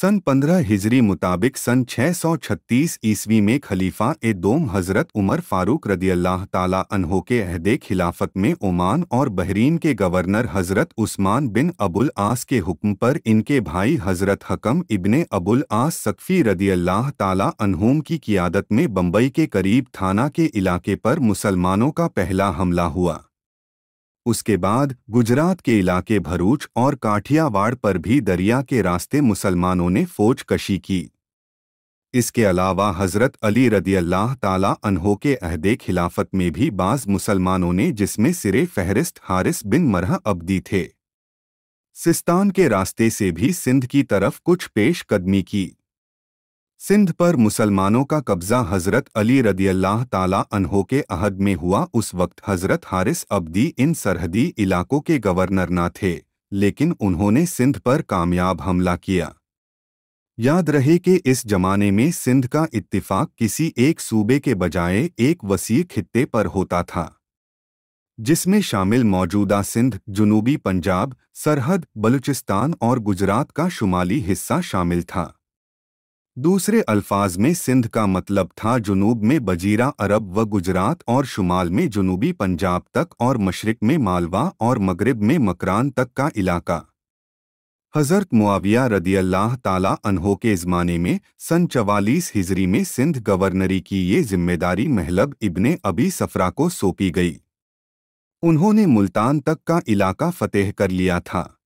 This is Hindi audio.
सन 15 हिजरी मुताबिक सन 636 ईस्वी में खलीफा ए दोम हज़रत उमर फारूक रदियल्लाह ताला अनहो के अहदे खिलाफत में ओमान और बहरीन के गवर्नर हज़रत उस्मान बिन अबुल आस के हुक्म पर इनके भाई हज़रत हकम इब्ने अबुल आस सकफ़ी रदियल्लाह ताला अनहोम की कियादत में बम्बई के करीब थाना के इलाके पर मुसलमानों का पहला हमला हुआ उसके बाद गुजरात के इलाके भरूच और काठियावाड़ पर भी दरिया के रास्ते मुसलमानों ने फौज कशी की इसके अलावा हज़रत अली रदी अल्लाह ताला अनहो के अहदे खिलाफत में भी बाज़ मुसलमानों ने जिसमें सिरे फहरिस्त हारिस बिन मरह अब्दी थे सिस्तान के रास्ते से भी सिंध की तरफ कुछ पेश कदमी की सिंध पर मुसलमानों का कब्जा हजरत अली रदियल्लाह ताला अनहो के अहद में हुआ उस वक्त हजरत हारिस अब्दी इन सरहदी इलाकों के गवर्नर ना थे लेकिन उन्होंने सिंध पर कामयाब हमला किया याद रहे कि इस जमाने में सिंध का इत्तिफाक किसी एक सूबे के बजाय एक वसी खित्ते पर होता था जिसमें शामिल मौजूदा सिंध जुनूबी पंजाब सरहद बलूचिस्तान और गुजरात का शुमाली हिस्सा शामिल था दूसरे अल्फाज में सिंध का मतलब था जुनूब में बजीरा अरब व गुजरात और शुमाल में जुनूबी पंजाब तक और मशरक में मालवा और मगरब में मकरान तक का इलाका हज़रत मुआविया रदियल्लाह ताला अनहो के ज़माने में सन चवालीस हिजरी में सिंध गवर्नरी की ये जिम्मेदारी महलब इब्ने अबी सफ़रा को सौंपी गई उन्होंने मुल्तान तक का इलाका फतेह कर लिया था